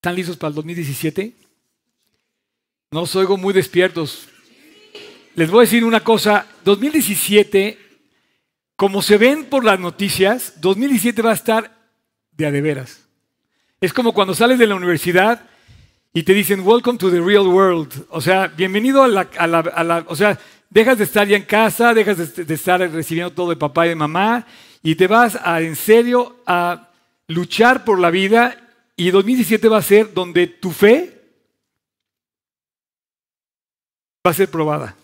¿Están listos para el 2017? No soy muy despiertos. Les voy a decir una cosa. 2017, como se ven por las noticias, 2017 va a estar de a de veras. Es como cuando sales de la universidad y te dicen, welcome to the real world. O sea, bienvenido a la... o sea, dejas de estar ya en casa, dejas de, estar recibiendo todo de papá y de mamá y te vas en serio, a luchar por la vida y 2017 va a ser donde tu fe va a ser probada.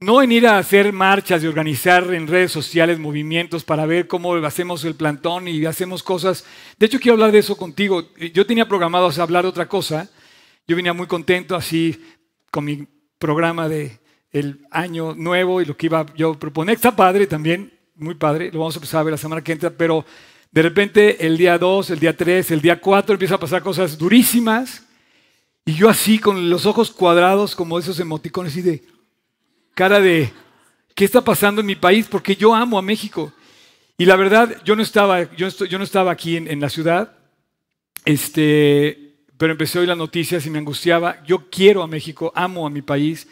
No en ir a hacer marchas y organizar en redes sociales movimientos para ver cómo hacemos el plantón y hacemos cosas. De hecho, quiero hablar de eso contigo. Yo tenía programado hablar de otra cosa. Yo venía muy contento así con mi programa de el año nuevo y lo que iba yo a proponer. Está padre también, muy padre. Lo vamos a empezar a ver la semana que entra, pero de repente el día 2, el día 3, el día 4 empieza a pasar cosas durísimas. Y yo así, con los ojos cuadrados, como esos emoticones, y de cara de, ¿qué está pasando en mi país? Porque yo amo a México. Y la verdad, yo no estaba, yo, no estaba aquí en, la ciudad, este, pero empecé a oír las noticias y me angustiaba. Yo quiero a México, amo a mi país,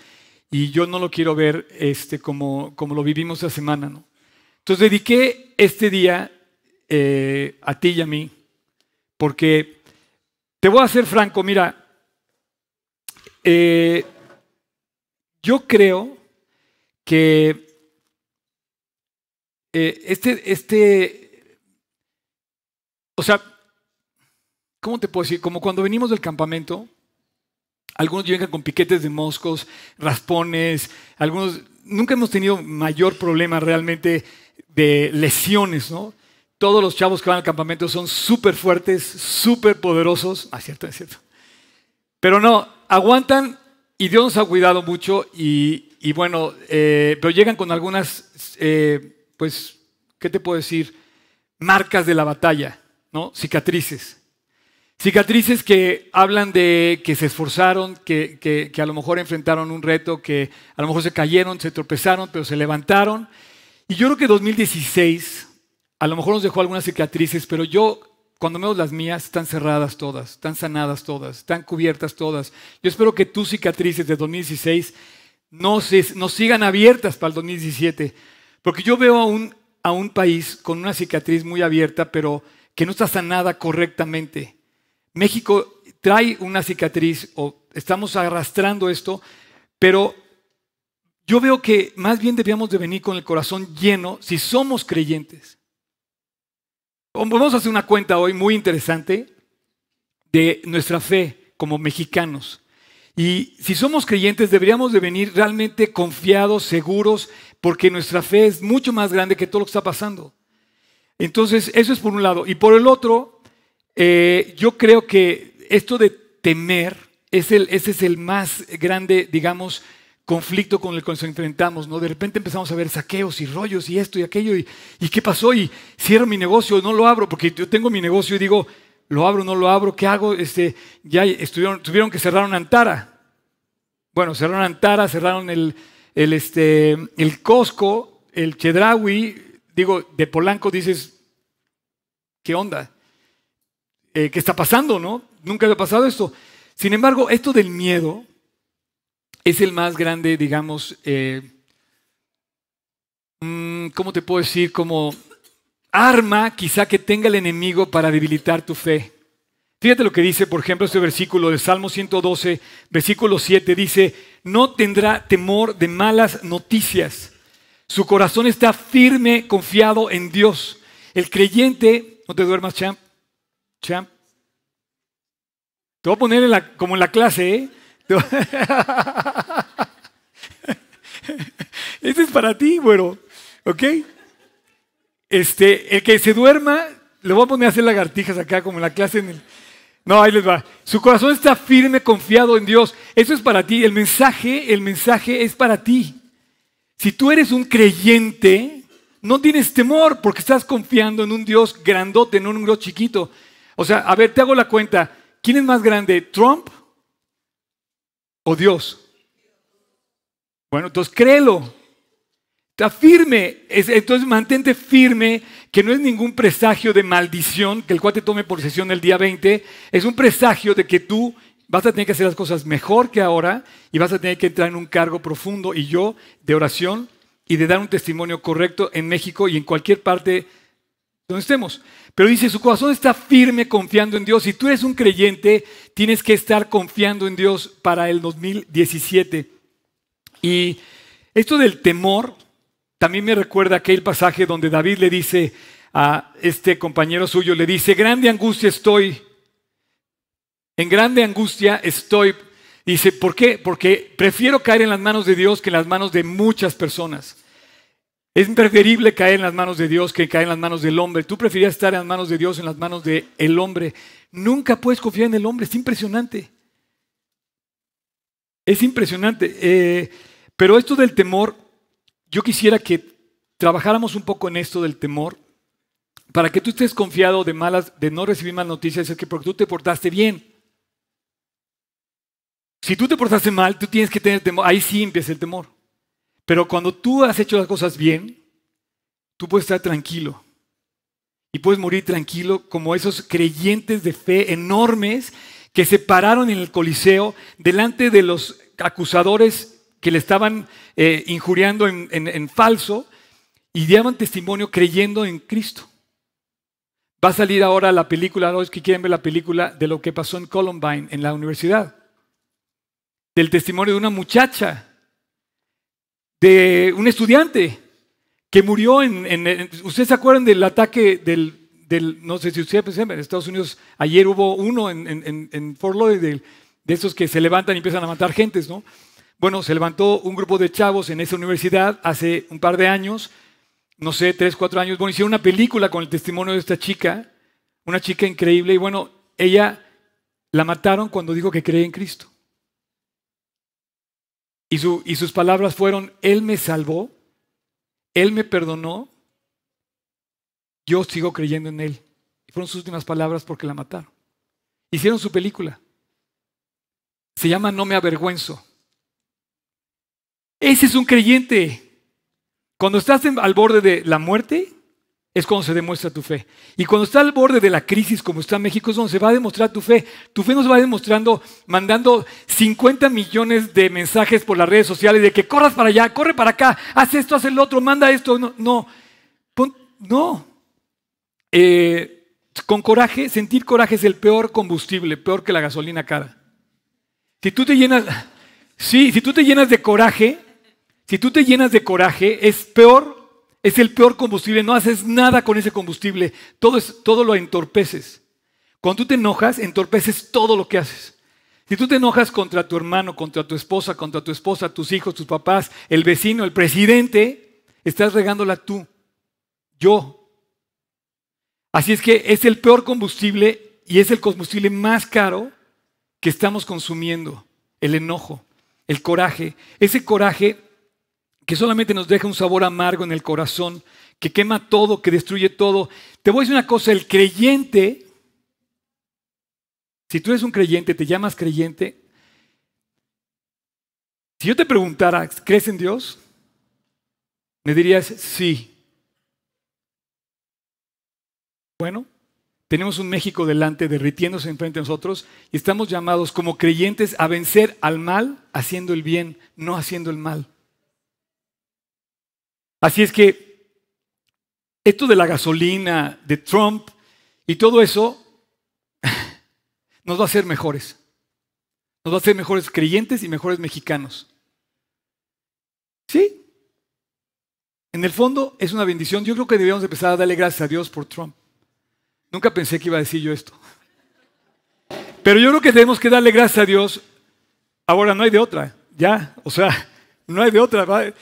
y yo no lo quiero ver este, como, como lo vivimos esa semana. ¿no? Entonces dediqué este día eh, a ti y a mí, porque te voy a ser franco, mira, eh, yo creo que eh, este, este, o sea, ¿cómo te puedo decir? Como cuando venimos del campamento, algunos llegan con piquetes de moscos, raspones, algunos, nunca hemos tenido mayor problema realmente de lesiones, ¿no? Todos los chavos que van al campamento son súper fuertes, súper poderosos. Ah, cierto, es cierto. Pero no, aguantan y Dios nos ha cuidado mucho y, bueno, eh, pero llegan con algunas, eh, pues, ¿qué te puedo decir? Marcas de la batalla, ¿no? Cicatrices. Cicatrices que hablan de que se esforzaron, que, a lo mejor enfrentaron un reto, que a lo mejor se cayeron, se tropezaron, pero se levantaron. Y yo creo que 2016 a lo mejor nos dejó algunas cicatrices, pero yo, cuando veo las mías, están cerradas todas, están sanadas todas, están cubiertas todas. Yo espero que tus cicatrices de 2016 no, se, no sigan abiertas para el 2017, porque yo veo a un, a un país con una cicatriz muy abierta, pero que no está sanada correctamente. México trae una cicatriz o estamos arrastrando esto, pero yo veo que más bien debíamos de venir con el corazón lleno si somos creyentes. Vamos a hacer una cuenta hoy muy interesante de nuestra fe como mexicanos. Y si somos creyentes deberíamos de venir realmente confiados, seguros, porque nuestra fe es mucho más grande que todo lo que está pasando. Entonces, eso es por un lado. Y por el otro, eh, yo creo que esto de temer es ese es el más grande, digamos, conflicto con el que nos enfrentamos, ¿no? De repente empezamos a ver saqueos y rollos y esto y aquello y, y qué pasó y cierro mi negocio, no lo abro porque yo tengo mi negocio y digo, lo abro, no lo abro, ¿qué hago? Este, ya estuvieron, tuvieron que cerrar Antara. Bueno, cerraron Antara, cerraron el, el, este, el Costco, el Chedrawi, digo, de Polanco dices, ¿qué onda? Eh, ¿Qué está pasando, no? Nunca había pasado esto. Sin embargo, esto del miedo, es el más grande, digamos, eh, mm, ¿cómo te puedo decir? Como arma quizá que tenga el enemigo para debilitar tu fe. Fíjate lo que dice, por ejemplo, este versículo de Salmo 112, versículo 7, dice, no tendrá temor de malas noticias. Su corazón está firme, confiado en Dios. El creyente, no te duermas, champ, champ. Te voy a poner como en la clase, ¿eh? eso es para ti, bueno, ¿Ok? Este, el que se duerma, lo voy a poner a hacer lagartijas acá, como en la clase en el. No, ahí les va. Su corazón está firme, confiado en Dios. Eso es para ti. El mensaje, el mensaje es para ti. Si tú eres un creyente, no tienes temor porque estás confiando en un Dios grandote, no en un Dios chiquito. O sea, a ver, te hago la cuenta. ¿Quién es más grande, Trump o Dios? Bueno, entonces créelo. Está firme. Entonces mantente firme, que no es ningún presagio de maldición que el te tome por sesión el día 20. Es un presagio de que tú vas a tener que hacer las cosas mejor que ahora y vas a tener que entrar en un cargo profundo y yo de oración y de dar un testimonio correcto en México y en cualquier parte donde estemos. Pero dice, su corazón está firme confiando en Dios. Si tú eres un creyente, tienes que estar confiando en Dios para el 2017. Y esto del temor también me recuerda aquel pasaje donde David le dice a este compañero suyo, le dice, grande angustia estoy, en grande angustia estoy. Dice, ¿por qué? Porque prefiero caer en las manos de Dios que en las manos de muchas personas. Es preferible caer en las manos de Dios que caer en las manos del hombre. Tú preferías estar en las manos de Dios, en las manos del hombre. Nunca puedes confiar en el hombre, es impresionante. Es impresionante. Eh, pero esto del temor, yo quisiera que trabajáramos un poco en esto del temor. Para que tú estés confiado de, malas, de no recibir malas noticias, es que porque tú te portaste bien. Si tú te portaste mal, tú tienes que tener temor. Ahí sí empieza el temor. Pero cuando tú has hecho las cosas bien, tú puedes estar tranquilo. Y puedes morir tranquilo como esos creyentes de fe enormes que se pararon en el Coliseo delante de los acusadores que le estaban eh, injuriando en, falso y daban testimonio creyendo en Cristo. Va a salir ahora la película, los que quieren ver la película de lo que pasó en Columbine, en la universidad. Del testimonio de una muchacha de un estudiante que murió en, ¿Ustedes se acuerdan del ataque del, del no sé si ustedes en Estados Unidos, ayer hubo uno en, en, en Fort Lauderdale, de esos que se levantan y empiezan a matar gentes, ¿no? Bueno, se levantó un grupo de chavos en esa universidad hace un par de años, no sé, tres, cuatro años. Bueno, hicieron una película con el testimonio de esta chica, una chica increíble, y bueno, ella la mataron cuando dijo que cree en Cristo. Y, sus palabras fueron, Él me salvó, Él me perdonó, yo sigo creyendo en Él. Y fueron sus últimas palabras porque la mataron. Hicieron su película. Se llama No me avergüenzo. Ese es un creyente. Cuando estás al borde de la muerte, es cuando se demuestra tu fe. Y cuando está al borde de la crisis como está México, es donde se va a demostrar tu fe. Tu fe nos va demostrando, mandando 50 millones de mensajes por las redes sociales de que corras para allá, corre para acá, haz esto, haz el otro, manda esto. No, no. no. Eh, con coraje, sentir coraje es el peor combustible, peor que la gasolina cara. Si tú te llenas, sí, si tú te llenas de coraje, si tú te llenas de coraje, es peor es el peor combustible, no haces nada con ese combustible, todo, es, todo lo entorpeces. Cuando tú te enojas, entorpeces todo lo que haces. Si tú te enojas contra tu hermano, contra tu esposa, contra tu esposa, tus hijos, tus papás, el vecino, el presidente, estás regándola tú, yo. Así es que es el peor combustible y es el combustible más caro que estamos consumiendo, el enojo, el coraje. Ese coraje que solamente nos deja un sabor amargo en el corazón, que quema todo, que destruye todo. Te voy a decir una cosa, el creyente, si tú eres un creyente, te llamas creyente, si yo te preguntara, ¿crees en Dios? Me dirías, sí. Bueno, tenemos un México delante derritiéndose enfrente de nosotros y estamos llamados como creyentes a vencer al mal haciendo el bien, no haciendo el mal. Así es que esto de la gasolina, de Trump y todo eso nos va a hacer mejores. Nos va a hacer mejores creyentes y mejores mexicanos. ¿Sí? En el fondo es una bendición. Yo creo que debíamos empezar a darle gracias a Dios por Trump. Nunca pensé que iba a decir yo esto. Pero yo creo que tenemos que darle gracias a Dios. Ahora no hay de otra, ya. O sea, no hay de otra.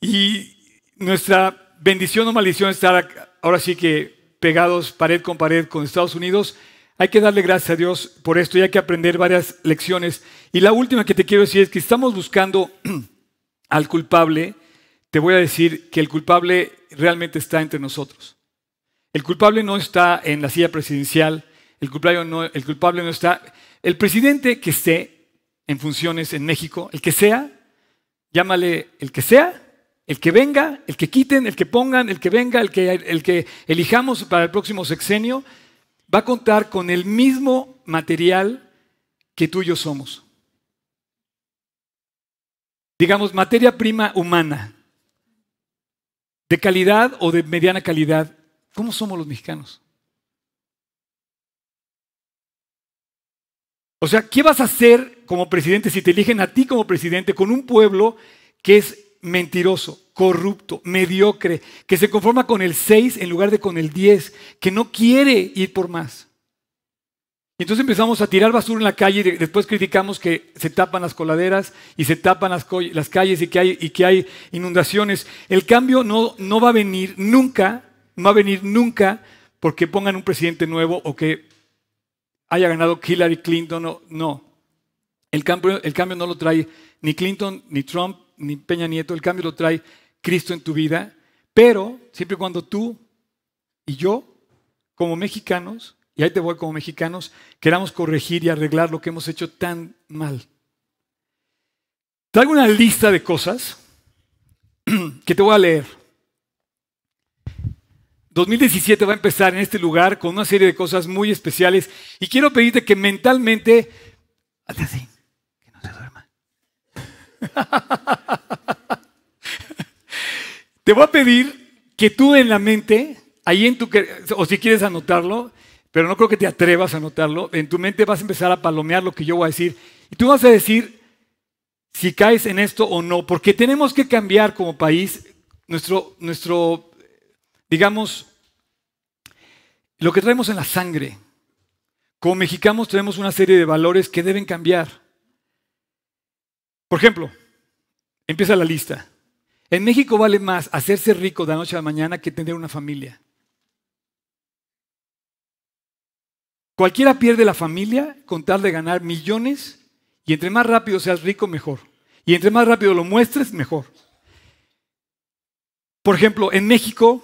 Y, nuestra bendición o maldición estar ahora sí que pegados pared con pared con Estados Unidos. Hay que darle gracias a Dios por esto y hay que aprender varias lecciones. Y la última que te quiero decir es que estamos buscando al culpable. Te voy a decir que el culpable realmente está entre nosotros. El culpable no está en la silla presidencial, el culpable no, el culpable no está... El presidente que esté en funciones en México, el que sea, llámale el que sea, el que venga, el que quiten, el que pongan, el que venga, el que, elijamos para el próximo sexenio, va a contar con el mismo material que tú y yo somos. Digamos, materia prima humana, de calidad o de mediana calidad. ¿Cómo somos los mexicanos? O sea, ¿qué vas a hacer como presidente si te eligen a ti como presidente con un pueblo que es mentiroso, corrupto, mediocre, que se conforma con el 6 en lugar de con el 10, que no quiere ir por más. Y entonces empezamos a tirar basura en la calle y después criticamos que se tapan las coladeras y se tapan las, calles y que, hay, y que, hay, inundaciones. El cambio no, no va a venir nunca, no va a venir nunca porque pongan un presidente nuevo o que haya ganado Hillary Clinton. No, no. El, cambio, el cambio no lo trae ni Clinton, ni Trump, Peña Nieto, el cambio lo trae Cristo en tu vida, pero siempre y cuando tú y yo, como mexicanos, y ahí te voy como mexicanos, queramos corregir y arreglar lo que hemos hecho tan mal. Traigo una lista de cosas que te voy a leer. 2017 va a empezar en este lugar con una serie de cosas muy especiales y quiero pedirte que mentalmente, Te voy a pedir que tú en la mente, ahí en tu, o si quieres anotarlo, pero no creo que te atrevas a anotarlo, en tu mente vas a empezar a palomear lo que yo voy a decir. Y tú vas a decir si caes en esto o no, porque tenemos que cambiar como país nuestro, nuestro digamos, lo que traemos en la sangre. Como mexicanos tenemos una serie de valores que deben cambiar. Por ejemplo, empieza la lista. En México vale más hacerse rico de la noche a la mañana que tener una familia. Cualquiera pierde la familia con tal de ganar millones y entre más rápido seas rico, mejor. Y entre más rápido lo muestres, mejor. Por ejemplo, en México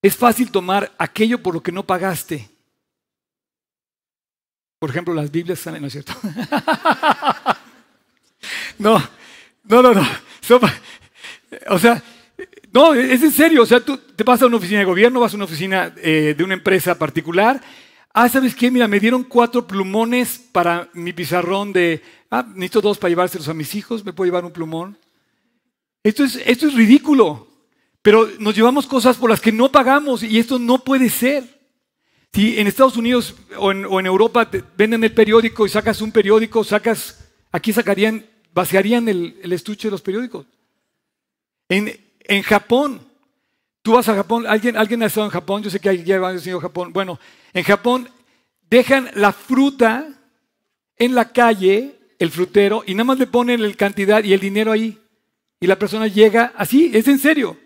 es fácil tomar aquello por lo que no pagaste por ejemplo, las Biblias salen, ¿no es cierto? no, no, no, no. O sea, no, es en serio. O sea, tú te vas a una oficina de gobierno, vas a una oficina eh, de una empresa particular. Ah, ¿sabes qué? Mira, me dieron cuatro plumones para mi pizarrón de. Ah, necesito dos para llevárselos a mis hijos, ¿me puedo llevar un plumón? Esto es, esto es ridículo. Pero nos llevamos cosas por las que no pagamos y esto no puede ser. Si en Estados Unidos o en, Europa venden el periódico y sacas un periódico, sacas, aquí sacarían, vaciarían el, estuche de los periódicos. En, Japón, tú vas a Japón, ¿alguien, alguien ha estado en Japón, yo sé que hay ha ido a Japón. Bueno, en Japón dejan la fruta en la calle, el frutero, y nada más le ponen la cantidad y el dinero ahí. Y la persona llega así, es en serio.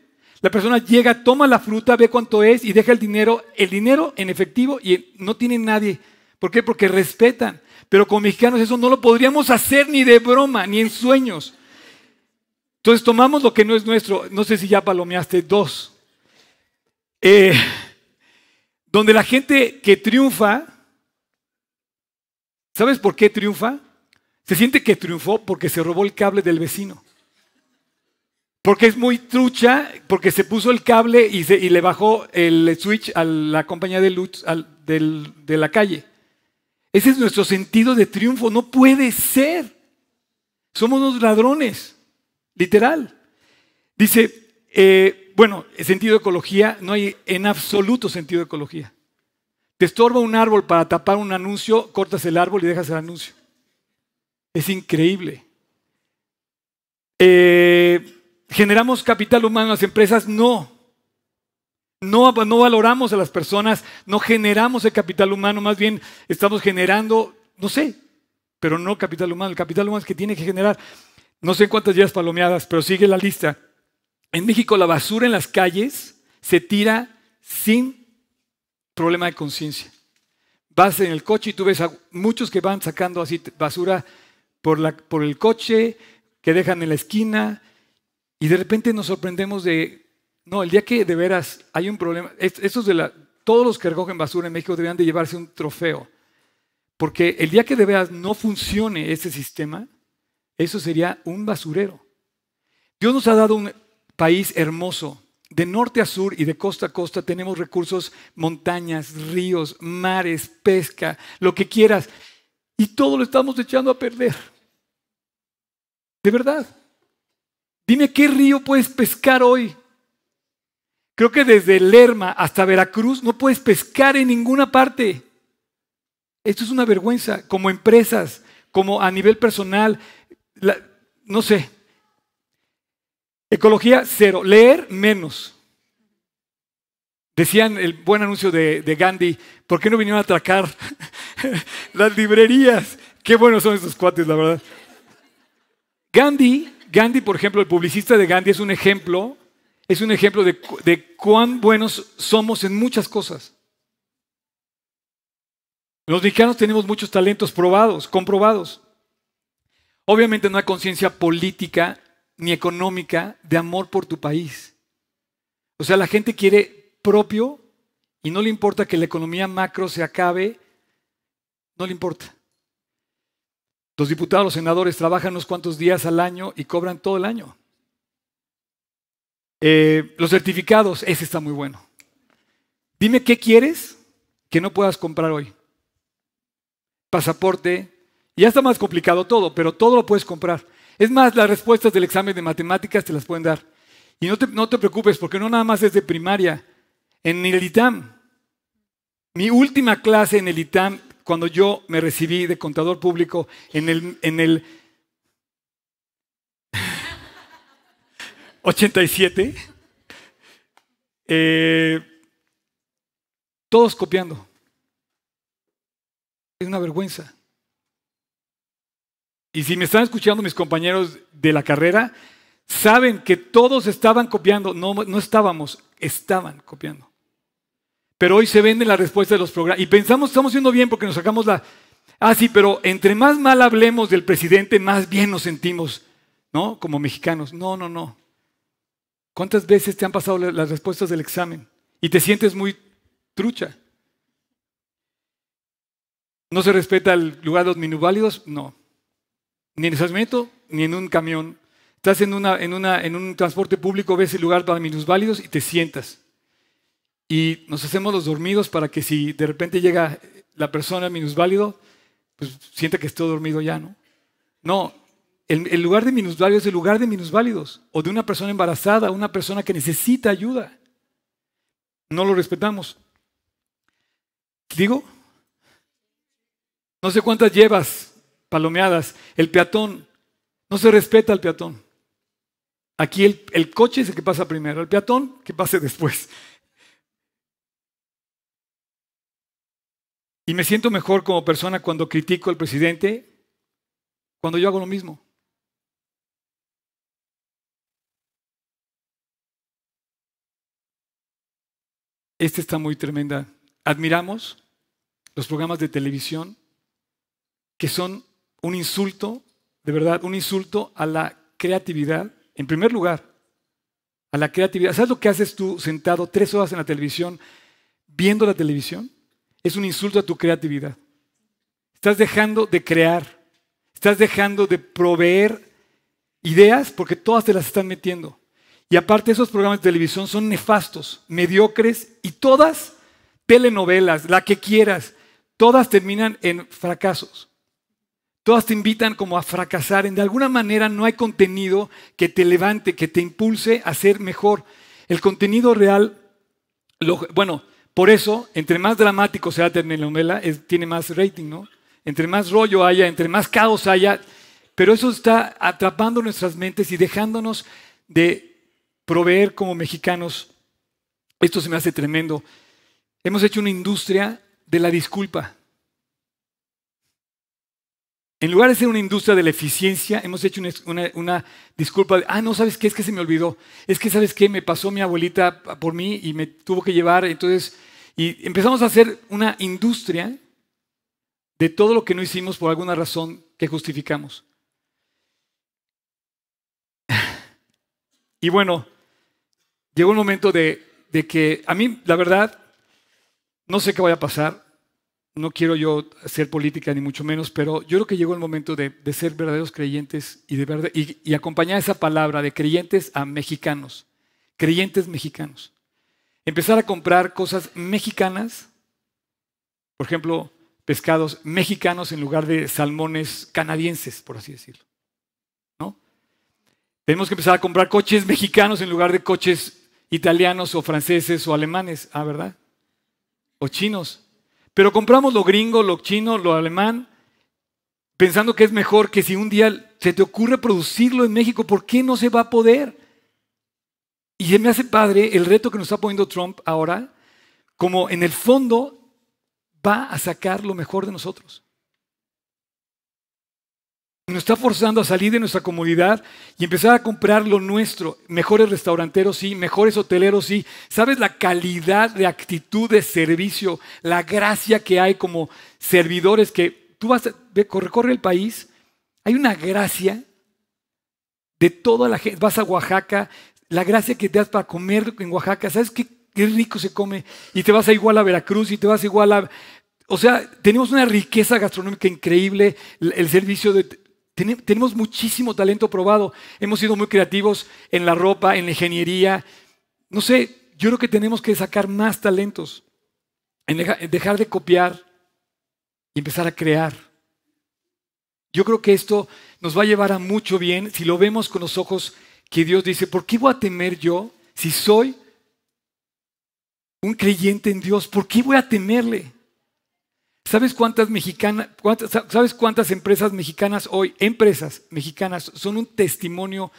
La persona llega, toma la fruta, ve cuánto es y deja el dinero, el dinero en efectivo y no tiene nadie. ¿Por qué? Porque respetan. Pero con mexicanos eso no lo podríamos hacer ni de broma, ni en sueños. Entonces tomamos lo que no es nuestro. No sé si ya palomeaste dos. Eh, donde la gente que triunfa, ¿sabes por qué triunfa? Se siente que triunfó porque se robó el cable del vecino. Porque es muy trucha, porque se puso el cable y, le bajó el switch a la compañía de luz de la calle. Ese es nuestro sentido de triunfo. No puede ser. Somos unos ladrones, literal. Dice, eh, bueno, sentido de ecología, no hay en absoluto sentido de ecología. Te estorba un árbol para tapar un anuncio, cortas el árbol y dejas el anuncio. Es increíble. Eh, generamos capital humano en las empresas, no. No, valoramos a las personas, no generamos el capital humano, más bien estamos generando, no sé, pero no capital humano. El capital humano es que tiene que generar, no sé cuántas días palomeadas, pero sigue la lista. En México la basura en las calles se tira sin problema de conciencia. Vas en el coche y tú ves a muchos que van sacando así basura por el coche, que dejan en la esquina, y de repente nos sorprendemos de, no, el día que de veras hay un problema, estos de la, todos los que recogen basura en México deberían de llevarse un trofeo, porque el día que de veras no funcione ese sistema, eso sería un basurero. Dios nos ha dado un país hermoso. De norte a sur y de costa a costa tenemos recursos, montañas, ríos, mares, pesca, lo que quieras. Y todo lo estamos echando a perder. De verdad. Dime qué río puedes pescar hoy. Creo que desde Lerma hasta Veracruz no puedes pescar en ninguna parte. Esto es una vergüenza, como empresas, como a nivel personal, no sé. Ecología cero, leer menos. Decían el buen anuncio de, Gandhi, ¿por qué no vinieron a atracar las librerías? Qué buenos son esos cuates, la verdad. Gandhi Gandhi, por ejemplo, el publicista de Gandhi es un ejemplo, es un ejemplo de, de cuán buenos somos en muchas cosas. Los mexicanos tenemos muchos talentos probados, comprobados. Obviamente no hay conciencia política ni económica de amor por tu país. O sea, la gente quiere propio y no le importa que la economía macro se acabe, no le importa. Los diputados, los senadores trabajan unos cuantos días al año y cobran todo el año. Eh, los certificados, ese está muy bueno. Dime qué quieres que no puedas comprar hoy. Pasaporte, ya está más complicado todo, pero todo lo puedes comprar. Es más, las respuestas del examen de matemáticas te las pueden dar. Y no te, no te preocupes, porque no nada más es de primaria. En el ITAM, mi última clase en el ITAM cuando yo me recibí de contador público en el, en el 87, eh, todos copiando. Es una vergüenza. Y si me están escuchando mis compañeros de la carrera, saben que todos estaban copiando. no estábamos, estaban copiando. Pero hoy se vende la respuesta de los programas. Y pensamos, estamos yendo bien porque nos sacamos la... Ah, sí, pero entre más mal hablemos del presidente, más bien nos sentimos, ¿no? Como mexicanos. No, no, no. ¿Cuántas veces te han pasado las respuestas del examen? Y te sientes muy trucha. ¿No se respeta el lugar de los minusválidos? No. Ni en el estacionamiento, ni en un camión. Estás en, una, en, en un transporte público, ves el lugar para minusválidos y te sientas y nos hacemos los dormidos para que si de repente llega la persona minusválido, pues sienta que estoy dormido ya, ¿no? No, el, lugar de minusválido es el lugar de minusválidos o de una persona embarazada, una persona que necesita ayuda. No lo respetamos. ¿Digo? No sé cuántas llevas palomeadas. El peatón. No se respeta al peatón. Aquí el coche es el que pasa primero, el peatón que pase después. Y me siento mejor como persona cuando critico al presidente, cuando yo hago lo mismo. Esta está muy tremenda. Admiramos los programas de televisión que son un insulto, de verdad, un insulto a la creatividad, en primer lugar, a la creatividad. ¿Sabes lo que haces tú sentado tres horas en la televisión, viendo la televisión? es un insulto a tu creatividad. Estás dejando de crear, estás dejando de proveer ideas porque todas te las están metiendo. Y aparte esos programas de televisión son nefastos, mediocres y todas telenovelas, la que quieras, todas terminan en fracasos. Todas te invitan como a fracasar. de alguna manera no hay contenido que te levante, que te impulse a ser mejor. El contenido real, lo, bueno, por eso, entre más dramático sea la telenovela, tiene más rating, ¿no? Entre más rollo haya, entre más caos haya, pero eso está atrapando nuestras mentes y dejándonos de proveer como mexicanos. Esto se me hace tremendo. Hemos hecho una industria de la disculpa. En lugar de ser una industria de la eficiencia, hemos hecho una, disculpa de, ah, no, ¿sabes qué? Es que se me olvidó. Es que, ¿sabes qué? Me pasó mi abuelita por mí y me tuvo que llevar. Entonces, y empezamos a hacer una industria de todo lo que no hicimos por alguna razón que justificamos. Y bueno, llegó el momento de, de que a mí, la verdad, no sé qué vaya a pasar no quiero yo ser política ni mucho menos, pero yo creo que llegó el momento de, ser verdaderos creyentes y, de verdad, y, acompañar esa palabra de creyentes a mexicanos, creyentes mexicanos. Empezar a comprar cosas mexicanas, por ejemplo, pescados mexicanos en lugar de salmones canadienses, por así decirlo. ¿no? Tenemos que empezar a comprar coches mexicanos en lugar de coches italianos o franceses o alemanes, ah, ¿verdad? O chinos. Pero compramos lo gringo, lo chino, lo alemán, pensando que es mejor que si un día se te ocurre producirlo en México, ¿por qué no se va a poder? Y se me hace padre el reto que nos está poniendo Trump ahora, como en el fondo va a sacar lo mejor de nosotros nos está forzando a salir de nuestra comodidad y empezar a comprar lo nuestro. Mejores restauranteros, sí, mejores hoteleros, sí. ¿Sabes la calidad de actitud de servicio, la gracia que hay como servidores que tú vas, recorre el país, hay una gracia de toda la gente. Vas a Oaxaca, la gracia que te das para comer en Oaxaca, ¿sabes qué, qué rico se come? Y te vas a igual a Veracruz y te vas a igual a o sea, tenemos una riqueza gastronómica increíble, el servicio de tenemos muchísimo talento probado. Hemos sido muy creativos en la ropa, en la ingeniería. No sé, yo creo que tenemos que sacar más talentos. En dejar de copiar y empezar a crear. Yo creo que esto nos va a llevar a mucho bien si lo vemos con los ojos que Dios dice, ¿por qué voy a temer yo si soy un creyente en Dios? ¿Por qué voy a temerle? ¿Sabes cuántas, ¿Sabes cuántas empresas mexicanas hoy, empresas mexicanas, son un testimonio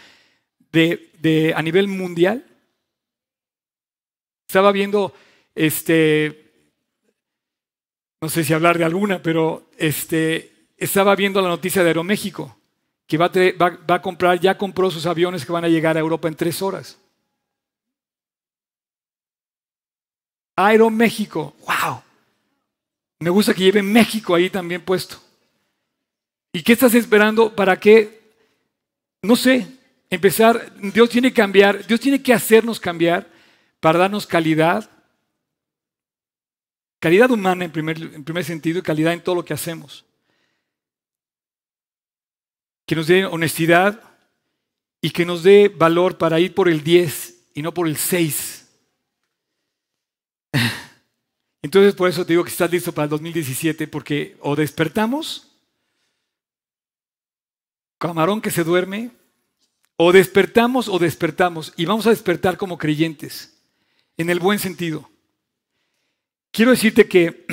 de, a nivel mundial? Estaba viendo, este, no sé si hablar de alguna, pero este, estaba viendo la noticia de Aeroméxico, que va a comprar, ya compró sus aviones que van a llegar a Europa en tres horas. Aeroméxico, wow. Me gusta que lleve México ahí también puesto. ¿Y qué estás esperando para qué? no sé, empezar? Dios tiene que cambiar, Dios tiene que hacernos cambiar para darnos calidad. Calidad humana en primer, en primer sentido y calidad en todo lo que hacemos. Que nos dé honestidad y que nos dé valor para ir por el 10 y no por el 6 entonces por eso te digo que estás listo para el 2017 porque o despertamos, camarón que se duerme, o despertamos o despertamos y vamos a despertar como creyentes, en el buen sentido. Quiero decirte que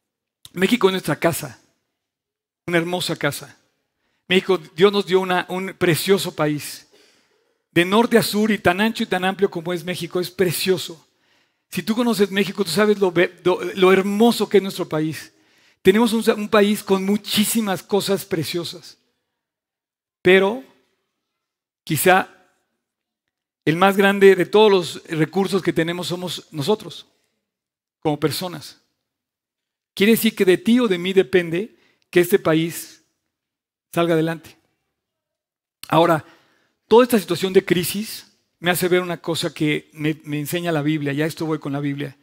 México es nuestra casa, una hermosa casa. México, Dios nos dio un precioso país. De norte a sur y tan ancho y tan amplio como es México, es precioso. Si tú conoces México, tú sabes lo, hermoso que es nuestro país. Tenemos un país con muchísimas cosas preciosas, pero quizá el más grande de todos los recursos que tenemos somos nosotros, como personas. Quiere decir que de ti o de mí depende que este país salga adelante. Ahora, toda esta situación de crisis me hace ver una cosa que me, enseña la Biblia, ya esto voy con la Biblia.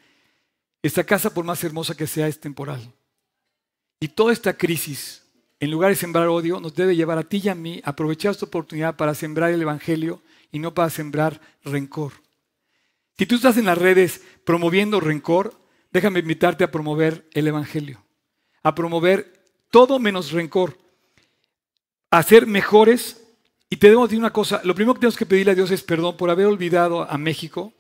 Esta casa, por más hermosa que sea, es temporal. Y toda esta crisis, en lugar de sembrar odio, nos debe llevar a ti y a mí a aprovechar esta oportunidad para sembrar el Evangelio y no para sembrar rencor. Si tú estás en las redes promoviendo rencor, déjame invitarte a promover el Evangelio, a promover todo menos rencor, a ser mejores y te debo decir una cosa, lo primero que tenemos que pedirle a Dios es perdón por haber olvidado a México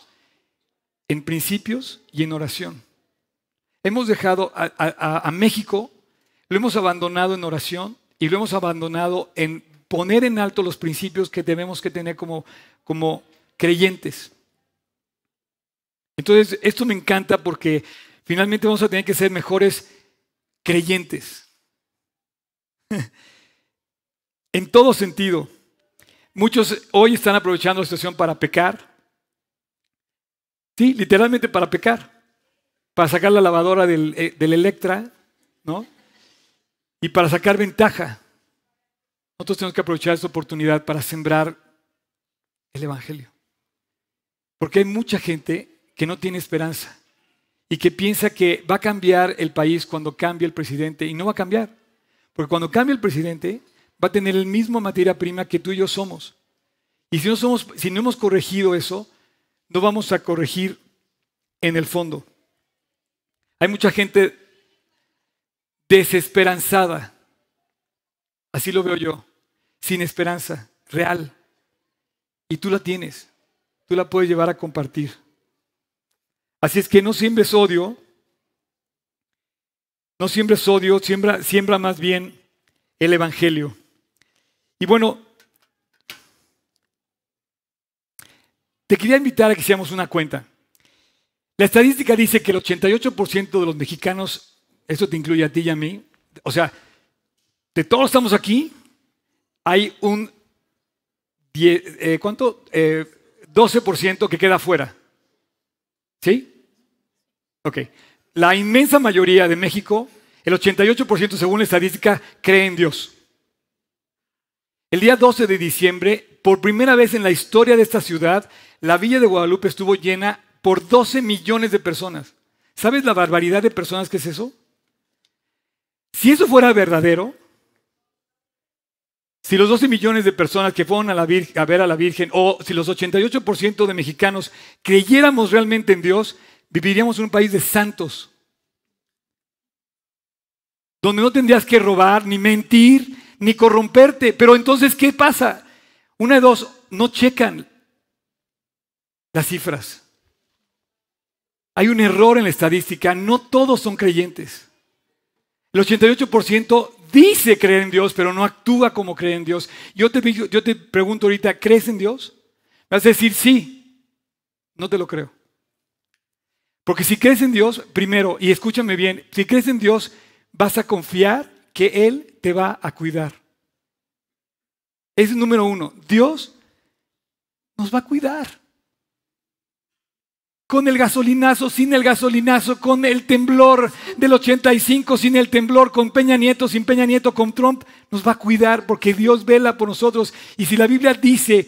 en principios y en oración. Hemos dejado a, México, lo hemos abandonado en oración y lo hemos abandonado en poner en alto los principios que debemos que tener como, como creyentes. Entonces, esto me encanta porque finalmente vamos a tener que ser mejores creyentes. en todo sentido. Muchos hoy están aprovechando la situación para pecar. Sí, literalmente para pecar. Para sacar la lavadora eh, del, Electra, ¿no? Y para sacar ventaja. Nosotros tenemos que aprovechar esta oportunidad para sembrar el Evangelio. Porque hay mucha gente que no tiene esperanza y que piensa que va a cambiar el país cuando cambie el presidente y no va a cambiar. Porque cuando cambie el presidente, va a tener el mismo materia prima que tú y yo somos. Y si no, somos, si no hemos corregido eso, no vamos a corregir en el fondo. Hay mucha gente desesperanzada, así lo veo yo, sin esperanza, real. Y tú la tienes, tú la puedes llevar a compartir. Así es que no siembres odio, no siembres odio, siembra, siembra más bien el Evangelio. Y bueno, te quería invitar a que hiciéramos una cuenta. La estadística dice que el 88% de los mexicanos, esto te incluye a ti y a mí, o sea, de todos estamos aquí, hay un 12% eh, eh, que queda fuera. ¿Sí? Ok. La inmensa mayoría de México, el 88% según la estadística, cree en Dios. El día 12 de diciembre, por primera vez en la historia de esta ciudad, la Villa de Guadalupe estuvo llena por 12 millones de personas. ¿Sabes la barbaridad de personas que es eso? Si eso fuera verdadero, si los 12 millones de personas que fueron a, ver a la Virgen, o si los 88% de mexicanos creyéramos realmente en Dios, viviríamos en un país de santos, donde no tendrías que robar, ni mentir, ni corromperte. Pero entonces, ¿qué pasa? Una de dos, no checan las cifras. Hay un error en la estadística, no todos son creyentes. El 88% dice creer en Dios, pero no actúa como cree en Dios. Yo te, yo te pregunto ahorita, ¿crees en Dios? Me vas a decir sí. No te lo creo. Porque si crees en Dios, primero, y escúchame bien, si crees en Dios, vas a confiar que Él te va a cuidar. Es número uno. Dios nos va a cuidar. Con el gasolinazo, sin el gasolinazo, con el temblor del 85, sin el temblor, con Peña Nieto, sin Peña Nieto, con Trump, nos va a cuidar porque Dios vela por nosotros. Y si la Biblia dice,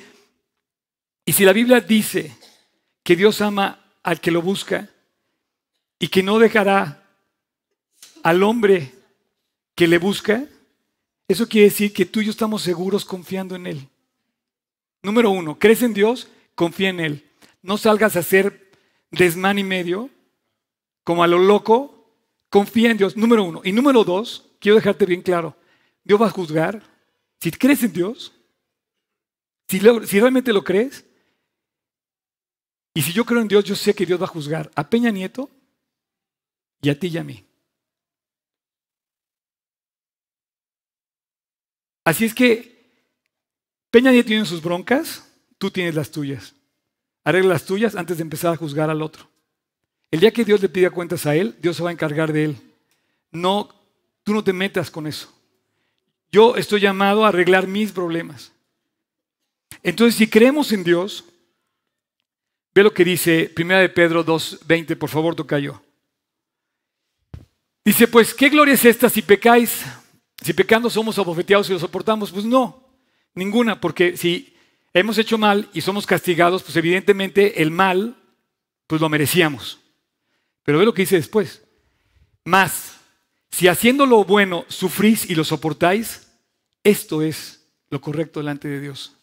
y si la Biblia dice que Dios ama al que lo busca y que no dejará al hombre que le busca, eso quiere decir que tú y yo estamos seguros confiando en Él. Número uno, crees en Dios, confía en Él. No salgas a hacer desmán y medio, como a lo loco, confía en Dios. Número uno. Y número dos, quiero dejarte bien claro, Dios va a juzgar. Si crees en Dios, si, si realmente lo crees, y si yo creo en Dios, yo sé que Dios va a juzgar a Peña Nieto y a ti y a mí. Así es que Peña ya tiene sus broncas, tú tienes las tuyas. Arregla las tuyas antes de empezar a juzgar al otro. El día que Dios le pida cuentas a él, Dios se va a encargar de él. No, tú no te metas con eso. Yo estoy llamado a arreglar mis problemas. Entonces, si creemos en Dios, ve lo que dice 1 de Pedro 2.20, por favor, toca yo. Dice, pues, ¿qué gloria es esta si pecáis? Si pecando somos abofeteados y lo soportamos, pues no, ninguna, porque si hemos hecho mal y somos castigados, pues evidentemente el mal, pues lo merecíamos. Pero ve lo que dice después. Más, si haciendo lo bueno sufrís y lo soportáis, esto es lo correcto delante de Dios.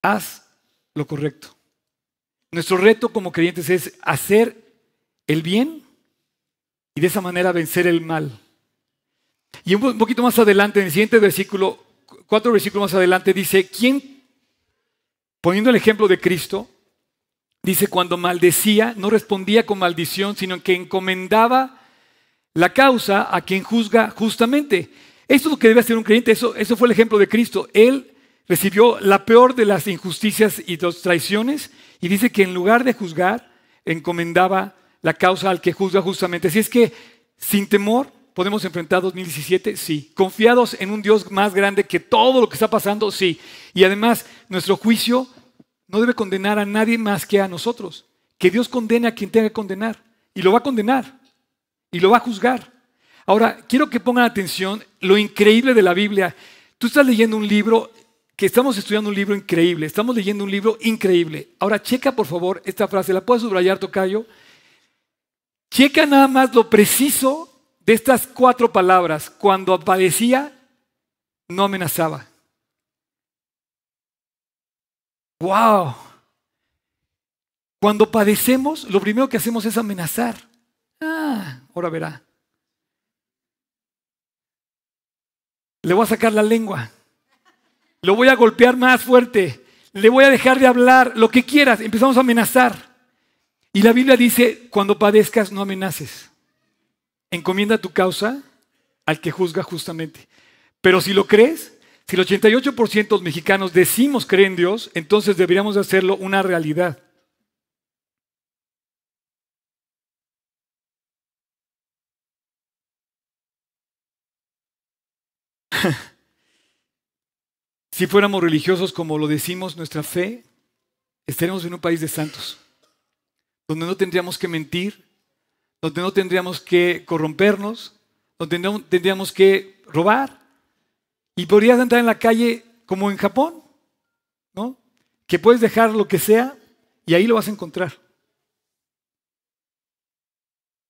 Haz lo correcto. Nuestro reto como creyentes es hacer el bien y de esa manera vencer el mal. Y un poquito más adelante, en el siguiente versículo, cuatro versículos más adelante, dice, ¿quién, poniendo el ejemplo de Cristo, dice, cuando maldecía, no respondía con maldición, sino que encomendaba la causa a quien juzga justamente? Esto es lo que debe hacer un creyente, eso, eso fue el ejemplo de Cristo. Él recibió la peor de las injusticias y dos traiciones y dice que en lugar de juzgar, encomendaba la causa al que juzga justamente. Así es que, sin temor, ¿Podemos enfrentar 2017? Sí. ¿Confiados en un Dios más grande que todo lo que está pasando? Sí. Y además, nuestro juicio no debe condenar a nadie más que a nosotros. Que Dios condene a quien tenga que condenar. Y lo va a condenar. Y lo va a juzgar. Ahora, quiero que pongan atención lo increíble de la Biblia. Tú estás leyendo un libro, que estamos estudiando un libro increíble. Estamos leyendo un libro increíble. Ahora, checa por favor esta frase. ¿La puedes subrayar, Tocayo? Checa nada más lo preciso de estas cuatro palabras, cuando padecía, no amenazaba. ¡Wow! Cuando padecemos, lo primero que hacemos es amenazar. Ah, ahora verá. Le voy a sacar la lengua. Lo voy a golpear más fuerte. Le voy a dejar de hablar. Lo que quieras. Empezamos a amenazar. Y la Biblia dice, cuando padezcas, no amenaces encomienda tu causa al que juzga justamente. Pero si lo crees, si el 88% de los mexicanos decimos creer en Dios, entonces deberíamos hacerlo una realidad. si fuéramos religiosos como lo decimos, nuestra fe, estaríamos en un país de santos, donde no tendríamos que mentir, donde no tendríamos que corrompernos, donde no tendríamos que robar. Y podrías entrar en la calle como en Japón, ¿no? Que puedes dejar lo que sea y ahí lo vas a encontrar.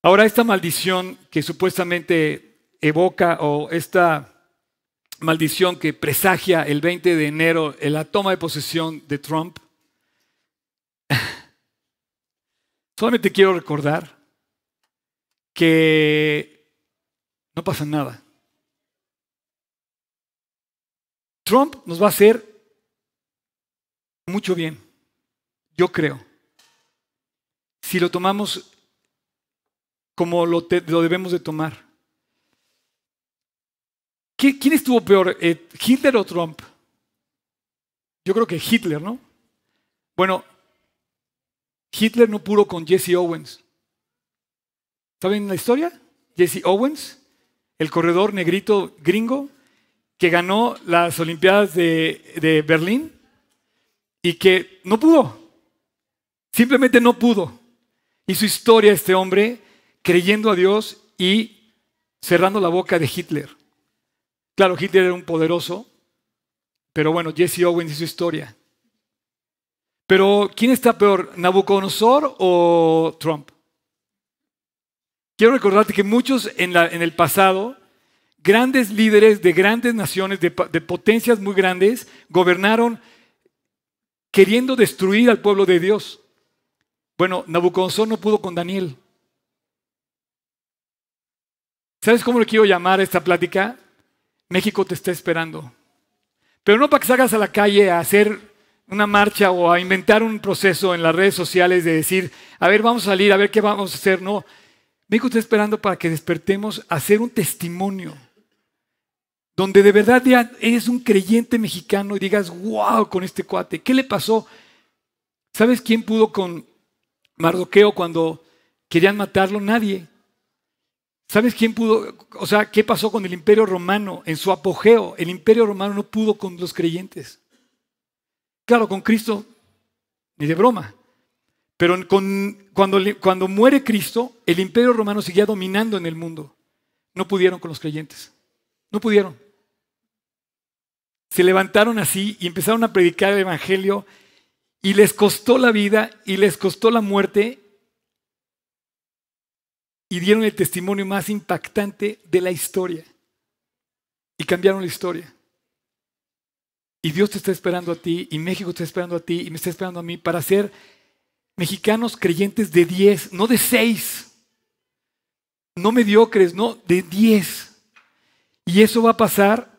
Ahora, esta maldición que supuestamente evoca o esta maldición que presagia el 20 de enero en la toma de posesión de Trump, solamente quiero recordar que no pasa nada. Trump nos va a hacer mucho bien, yo creo, si lo tomamos como lo, lo debemos de tomar. ¿Quién estuvo peor, eh, Hitler o Trump? Yo creo que Hitler, ¿no? Bueno, Hitler no pudo con Jesse Owens. ¿Saben la historia? Jesse Owens, el corredor negrito gringo que ganó las Olimpiadas de, Berlín y que no pudo. Simplemente no pudo. Y su historia, este hombre, creyendo a Dios y cerrando la boca de Hitler. Claro, Hitler era un poderoso, pero bueno, Jesse Owens y su historia. Pero, ¿quién está peor, Nabucodonosor o Trump? Quiero recordarte que muchos en, el pasado, grandes líderes de grandes naciones, de, de potencias muy grandes, gobernaron queriendo destruir al pueblo de Dios. Bueno, Nabucodonosor no pudo con Daniel. ¿Sabes cómo le quiero llamar a esta plática? México te está esperando. Pero no para que salgas a la calle a hacer una marcha o a inventar un proceso en las redes sociales de decir, a ver, vamos a salir, a ver qué vamos a hacer. No, México está esperando para que despertemos a hacer un testimonio donde de verdad ya eres un creyente mexicano y digas, wow, con este cuate, ¿qué le pasó? ¿Sabes quién pudo con Mardoqueo cuando querían matarlo? Nadie. ¿Sabes quién pudo? O sea, ¿qué pasó con el imperio romano en su apogeo? El imperio romano no pudo con los creyentes. Claro, con Cristo, ni de broma. Pero cuando, cuando muere Cristo, el imperio romano seguía dominando en el mundo. No pudieron con los creyentes. No pudieron. Se levantaron así y empezaron a predicar el Evangelio y les costó la vida y les costó la muerte y dieron el testimonio más impactante de la historia. Y cambiaron la historia. Y Dios te está esperando a ti, y México te está esperando a ti, y me está esperando a mí para ser mexicanos creyentes de 10, no de 6, no mediocres, no, de 10. Y eso va a pasar.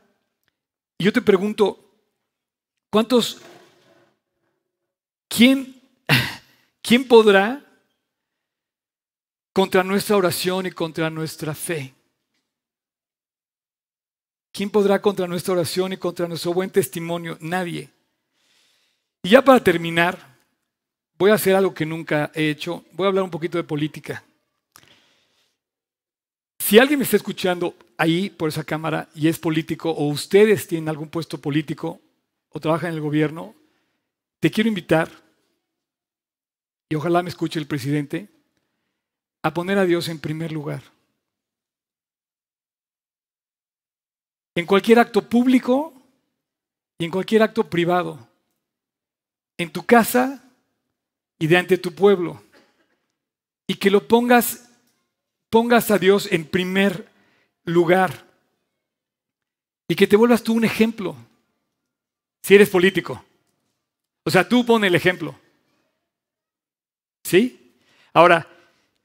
Y yo te pregunto, ¿cuántos, quién, quién podrá contra nuestra oración y contra nuestra fe? ¿Quién podrá contra nuestra oración y contra nuestro buen testimonio? Nadie. Y ya para terminar, voy a hacer algo que nunca he hecho. Voy a hablar un poquito de política. Si alguien me está escuchando ahí por esa cámara y es político o ustedes tienen algún puesto político o trabajan en el gobierno, te quiero invitar, y ojalá me escuche el presidente, a poner a Dios en primer lugar. En cualquier acto público y en cualquier acto privado. En tu casa, y de ante tu pueblo. Y que lo pongas, pongas a Dios en primer lugar. Y que te vuelvas tú un ejemplo. Si eres político. O sea, tú pon el ejemplo. ¿Sí? Ahora,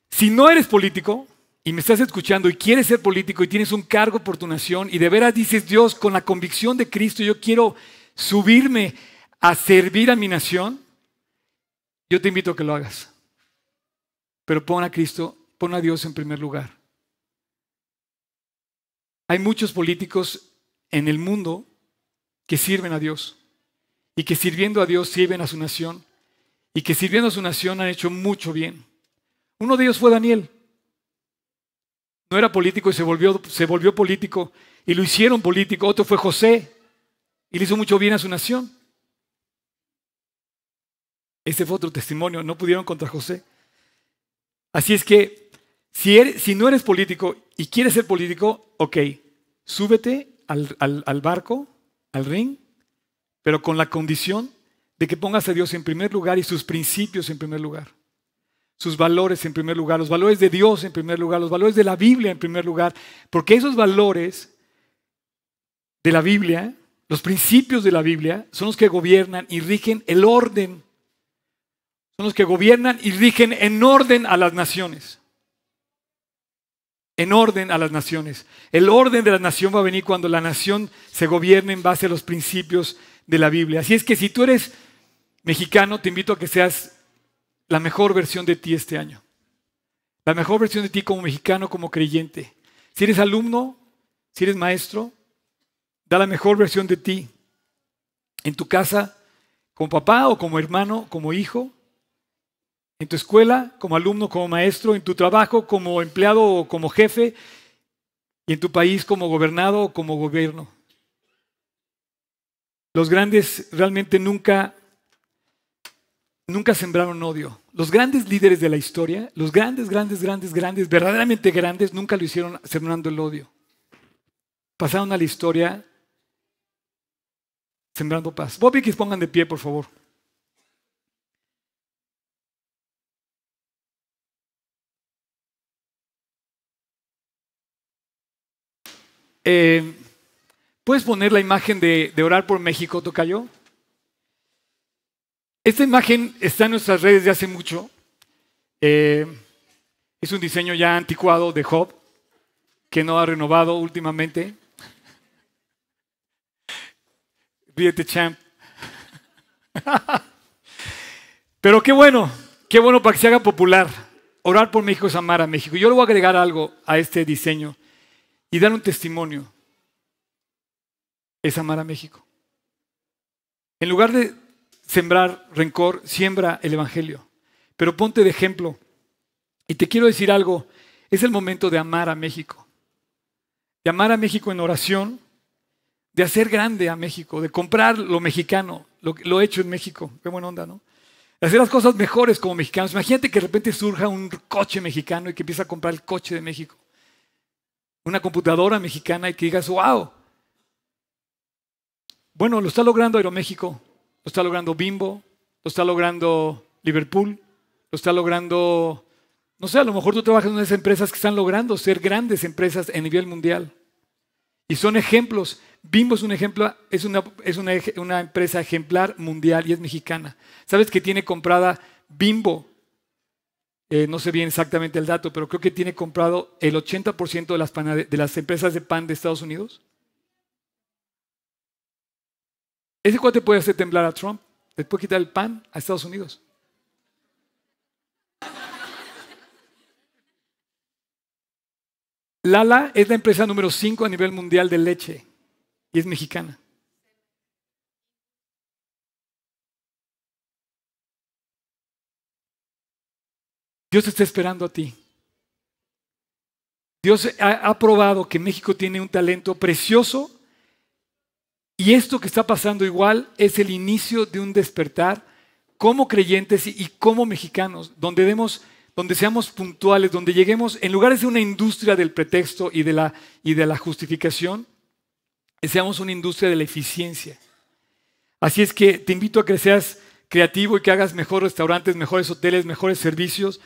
si no eres político y me estás escuchando y quieres ser político y tienes un cargo por tu nación y de veras dices, Dios, con la convicción de Cristo, yo quiero subirme a servir a mi nación, yo te invito a que lo hagas. Pero pon a Cristo, pon a Dios en primer lugar. Hay muchos políticos en el mundo que sirven a Dios y que sirviendo a Dios sirven a su nación y que sirviendo a su nación han hecho mucho bien. Uno de ellos fue Daniel. No era político y se volvió, se volvió político y lo hicieron político. Otro fue José y le hizo mucho bien a su nación. Este fue otro testimonio, no pudieron contra José. Así es que si, no eres político y quieres ser político, ok, súbete al, al barco, al ring, pero con la condición de que pongas a Dios en primer lugar y sus principios en primer lugar sus valores en primer lugar, los valores de Dios en primer lugar, los valores de la Biblia en primer lugar, porque esos valores de la Biblia, los principios de la Biblia, son los que gobiernan y rigen el orden son los que gobiernan y rigen en orden a las naciones. En orden a las naciones. El orden de la nación va a venir cuando la nación se gobierne en base a los principios de la Biblia. Así es que si tú eres mexicano, te invito a que seas la mejor versión de ti este año. La mejor versión de ti como mexicano, como creyente. Si eres alumno, si eres maestro, da la mejor versión de ti en tu casa, como papá o como hermano, como hijo, en tu escuela, como alumno, como maestro, en tu trabajo, como empleado o como jefe, y en tu país como gobernado o como gobierno. Los grandes realmente nunca, nunca sembraron odio. Los grandes líderes de la historia, los grandes, grandes, grandes, grandes, verdaderamente grandes, nunca lo hicieron sembrando el odio. Pasaron a la historia sembrando paz. Bobby, que pongan de pie, por favor. Eh, ¿Puedes poner la imagen de, Orar por México, Tocayo? Esta imagen está en nuestras redes de hace mucho. Eh, es un diseño ya anticuado de Job, que no ha renovado últimamente. Ríete, champ. Pero qué bueno, qué bueno para que se haga popular. Orar por México es amar a México. Yo le voy a agregar algo a este diseño y dar un testimonio es amar a México. En lugar de sembrar rencor, siembra el Evangelio. Pero ponte de ejemplo. Y te quiero decir algo, es el momento de amar a México. De amar a México en oración, de hacer grande a México, de comprar lo mexicano, lo, hecho en México. Qué buena onda, ¿no? hacer las cosas mejores como mexicanos. Imagínate que de repente surja un coche mexicano y que empieza a comprar el coche de México una computadora mexicana y que digas, wow. Bueno, lo está logrando Aeroméxico, lo está logrando Bimbo, lo está logrando Liverpool, lo está logrando, no sé, a lo mejor tú trabajas en unas empresas que están logrando ser grandes empresas en nivel mundial. Y son ejemplos. Bimbo es un ejemplo, es una, es una empresa ejemplar mundial y es mexicana. ¿Sabes que tiene comprada Bimbo eh, no sé bien exactamente el dato, pero creo que tiene comprado el 80% de las, de las empresas de pan de Estados Unidos. Ese cuate puede hacer temblar a Trump, puede quitar el pan a Estados Unidos. Lala es la empresa número 5 a nivel mundial de leche y es mexicana. Dios está esperando a ti. Dios ha, probado que México tiene un talento precioso y esto que está pasando igual es el inicio de un despertar como creyentes y, como mexicanos, donde demos, donde seamos puntuales, donde lleguemos, en lugar de una industria del pretexto y de la, y de la justificación, seamos una industria de la eficiencia. Así es que te invito a que seas creativo y que hagas mejores restaurantes, mejores hoteles, mejores servicios,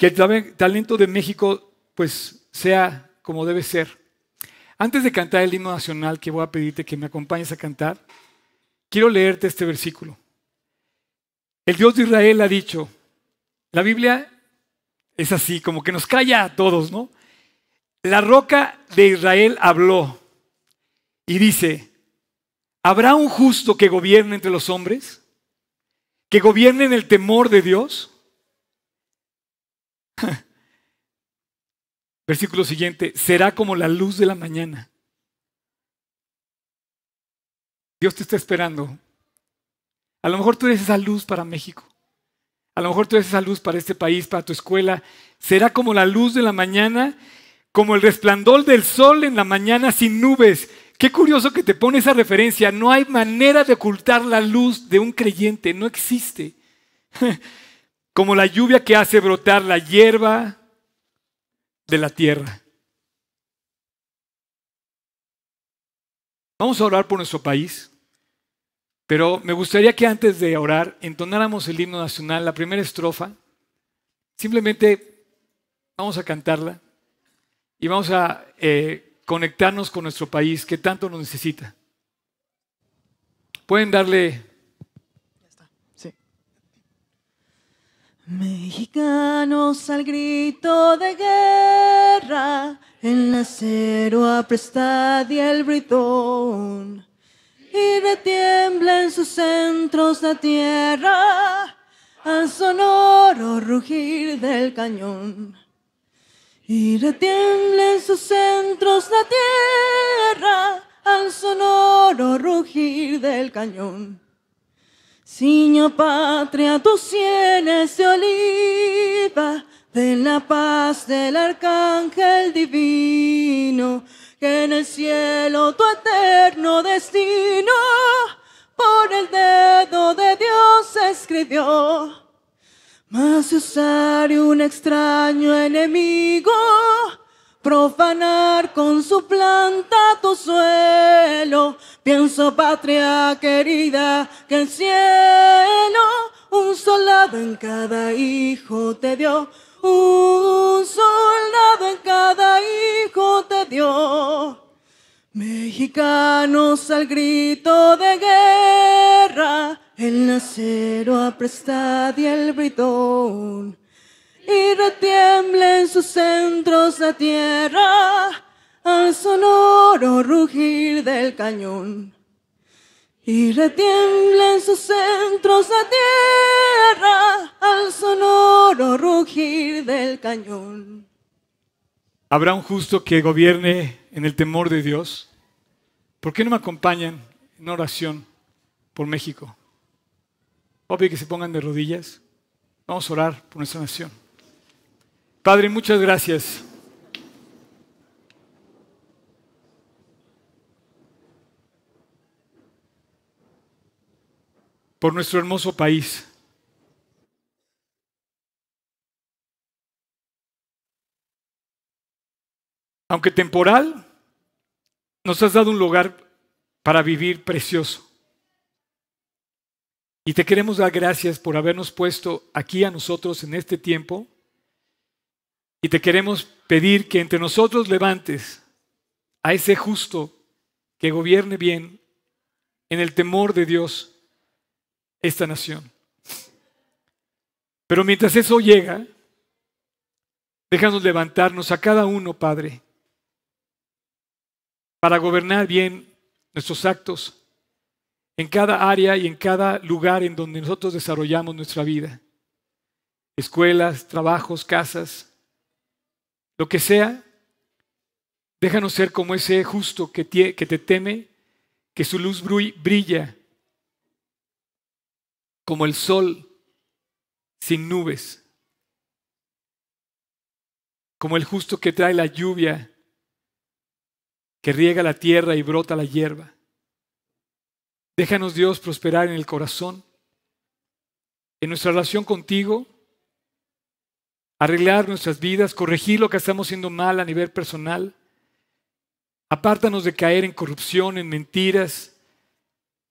que el talento de México pues sea como debe ser. Antes de cantar el himno nacional que voy a pedirte que me acompañes a cantar, quiero leerte este versículo. El Dios de Israel ha dicho, la Biblia es así, como que nos calla a todos, ¿no? La roca de Israel habló y dice, ¿habrá un justo que gobierne entre los hombres? ¿Que gobierne en el temor de Dios? Versículo siguiente, será como la luz de la mañana. Dios te está esperando. A lo mejor tú eres esa luz para México. A lo mejor tú eres esa luz para este país, para tu escuela. Será como la luz de la mañana, como el resplandor del sol en la mañana sin nubes. Qué curioso que te pone esa referencia. No hay manera de ocultar la luz de un creyente. No existe. como la lluvia que hace brotar la hierba de la tierra. Vamos a orar por nuestro país, pero me gustaría que antes de orar entonáramos el himno nacional, la primera estrofa. Simplemente vamos a cantarla y vamos a eh, conectarnos con nuestro país que tanto nos necesita. Pueden darle Mexicanos al grito de guerra, el acero aprestad y el britón, y retiembla en sus centros la tierra al sonoro rugir del cañón. Y retiembla en sus centros la tierra al sonoro rugir del cañón. Siña patria, tus sienes de oliva, de la paz del arcángel divino, que en el cielo tu eterno destino por el dedo de Dios escribió. Mas usar un extraño enemigo profanar con su planta tu suelo. Pienso, patria querida, que el cielo un soldado en cada hijo te dio. Un soldado en cada hijo te dio. Mexicanos al grito de guerra, el a prestad y el britón y retiemblen sus centros de tierra al sonoro rugir del cañón. Y retiemblen sus centros de tierra al sonoro rugir del cañón. ¿Habrá un justo que gobierne en el temor de Dios? ¿Por qué no me acompañan en oración por México? Obvio que se pongan de rodillas. Vamos a orar por nuestra nación. Padre, muchas gracias. por nuestro hermoso país. Aunque temporal, nos has dado un lugar para vivir precioso. Y te queremos dar gracias por habernos puesto aquí a nosotros en este tiempo y te queremos pedir que entre nosotros levantes a ese justo que gobierne bien en el temor de Dios esta nación. Pero mientras eso llega, déjanos levantarnos a cada uno, Padre, para gobernar bien nuestros actos en cada área y en cada lugar en donde nosotros desarrollamos nuestra vida. Escuelas, trabajos, casas lo que sea, déjanos ser como ese justo que te, que te teme, que su luz brilla como el sol sin nubes, como el justo que trae la lluvia, que riega la tierra y brota la hierba. Déjanos Dios prosperar en el corazón, en nuestra relación contigo arreglar nuestras vidas, corregir lo que estamos haciendo mal a nivel personal. Apártanos de caer en corrupción, en mentiras,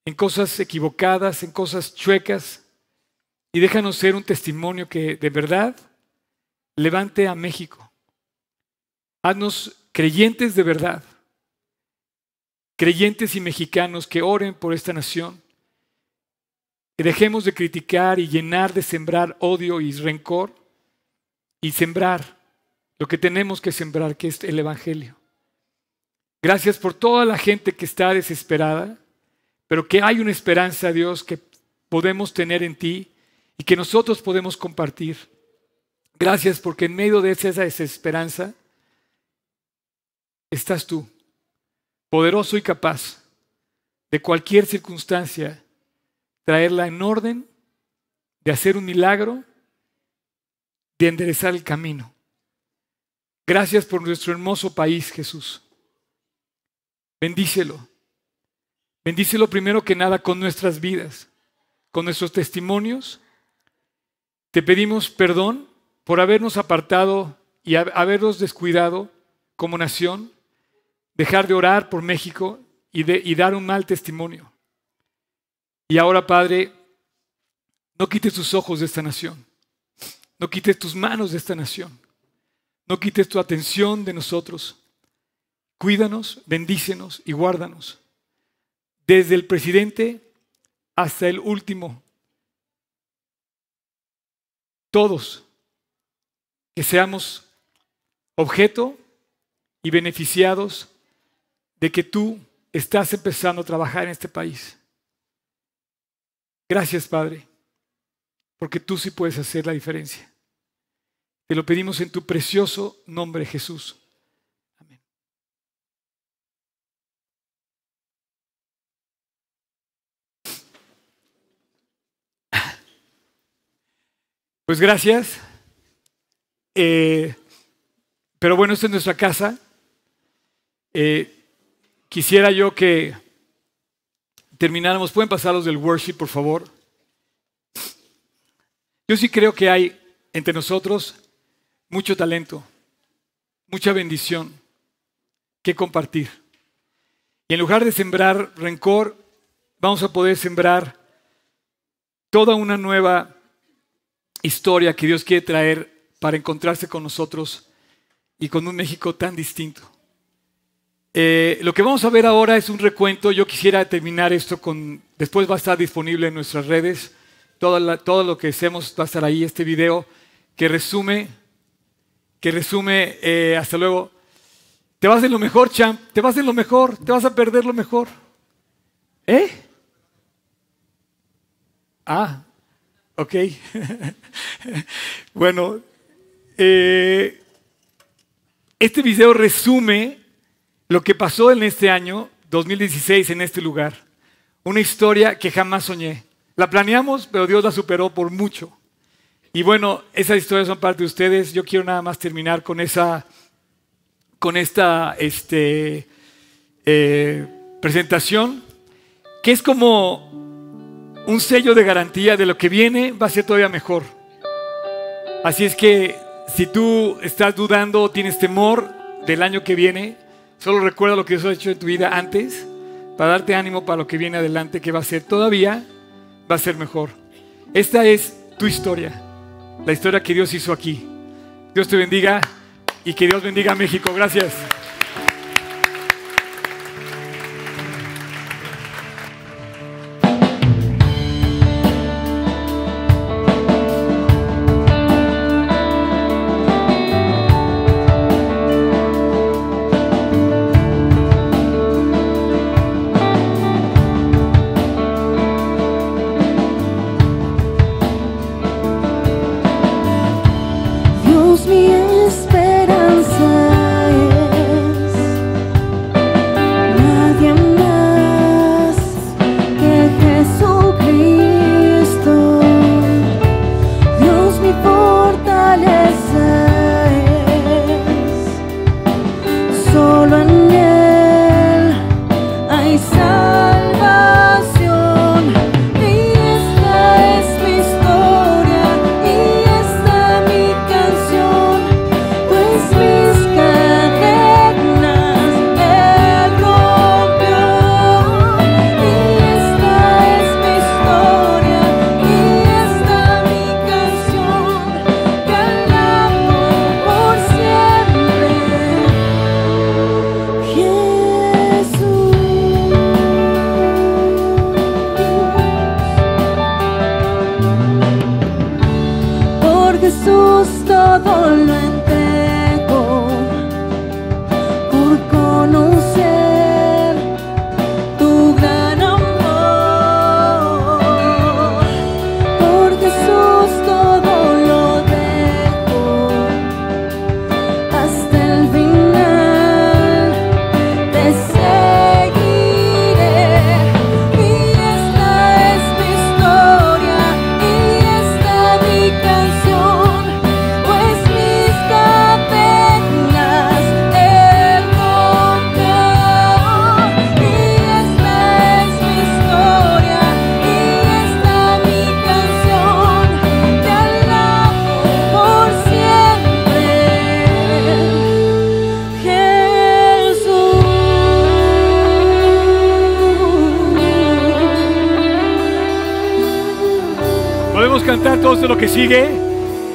en cosas equivocadas, en cosas chuecas. Y déjanos ser un testimonio que de verdad levante a México. Haznos creyentes de verdad, creyentes y mexicanos que oren por esta nación, que dejemos de criticar y llenar de sembrar odio y rencor y sembrar lo que tenemos que sembrar, que es el Evangelio. Gracias por toda la gente que está desesperada, pero que hay una esperanza, Dios, que podemos tener en ti y que nosotros podemos compartir. Gracias porque en medio de esa desesperanza estás tú, poderoso y capaz de cualquier circunstancia, traerla en orden, de hacer un milagro de enderezar el camino. Gracias por nuestro hermoso país, Jesús. Bendícelo. Bendícelo primero que nada con nuestras vidas, con nuestros testimonios. Te pedimos perdón por habernos apartado y habernos descuidado como nación, dejar de orar por México y, dar un mal testimonio. Y ahora, Padre, no quites sus ojos de esta nación. No quites tus manos de esta nación. No quites tu atención de nosotros. Cuídanos, bendícenos y guárdanos. Desde el presidente hasta el último. Todos. Que seamos objeto y beneficiados de que tú estás empezando a trabajar en este país. Gracias, Padre, porque tú sí puedes hacer la diferencia. Te lo pedimos en tu precioso nombre, Jesús. Amén. Pues gracias. Eh, pero bueno, esta es nuestra casa. Eh, quisiera yo que termináramos. ¿Pueden pasar los del worship, por favor? Yo sí creo que hay entre nosotros mucho talento, mucha bendición que compartir. Y en lugar de sembrar rencor, vamos a poder sembrar toda una nueva historia que Dios quiere traer para encontrarse con nosotros y con un México tan distinto. Eh, lo que vamos a ver ahora es un recuento. Yo quisiera terminar esto con. Después va a estar disponible en nuestras redes. Todo, todo lo que hacemos va a estar ahí, este video que resume que resume, eh, hasta luego, te vas en lo mejor, champ, te vas en lo mejor, te vas a perder lo mejor. ¿Eh? Ah, ok. bueno, eh, este video resume lo que pasó en este año, 2016, en este lugar. Una historia que jamás soñé. La planeamos, pero Dios la superó por mucho. Y bueno, esas historias son parte de ustedes. Yo quiero nada más terminar con esa, con esta este, eh, presentación, que es como un sello de garantía de lo que viene va a ser todavía mejor. Así es que si tú estás dudando o tienes temor del año que viene, solo recuerda lo que Dios ha hecho en tu vida antes para darte ánimo para lo que viene adelante, que va a ser todavía, va a ser mejor. Esta es tu historia la historia que Dios hizo aquí. Dios te bendiga y que Dios bendiga a México. Gracias. Podemos cantar todo lo que sigue.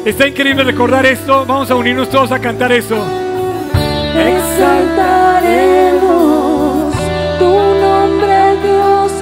Está increíble recordar esto. Vamos a unirnos todos a cantar eso. Exaltaremos tu nombre, Dios.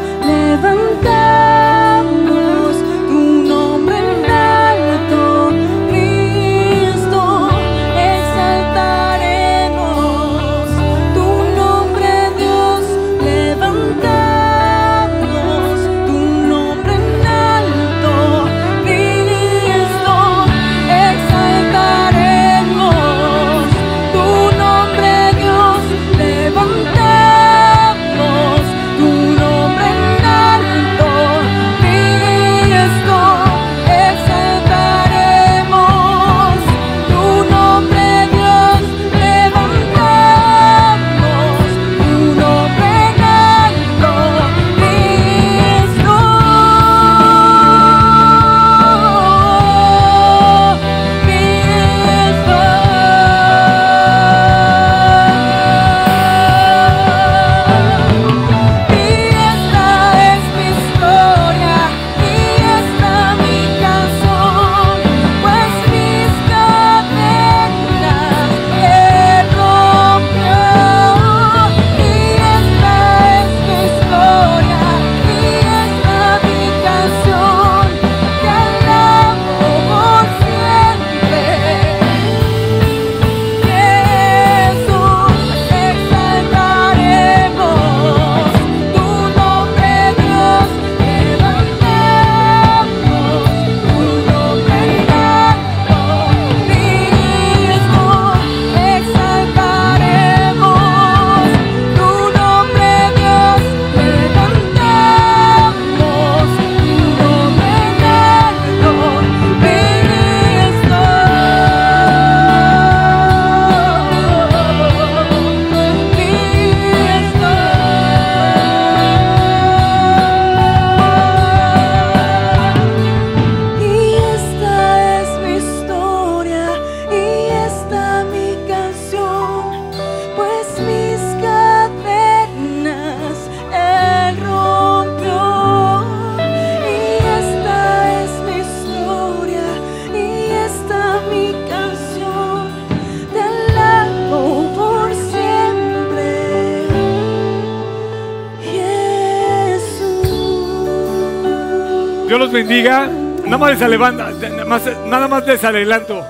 bendiga. Nada más, les adelanto.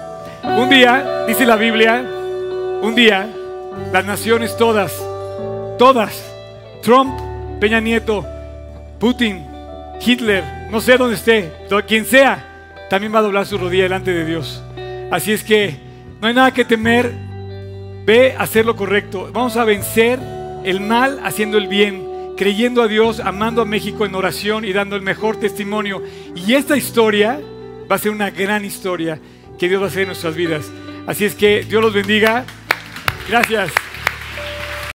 Un día, dice la Biblia, un día, las naciones todas, todas, Trump, Peña Nieto, Putin, Hitler, no sé dónde esté, quien sea, también va a doblar su rodilla delante de Dios. Así es que no hay nada que temer, ve a hacer lo correcto. Vamos a vencer el mal haciendo el bien creyendo a Dios, amando a México en oración y dando el mejor testimonio. Y esta historia va a ser una gran historia que Dios va a hacer en nuestras vidas. Así es que Dios los bendiga. Gracias.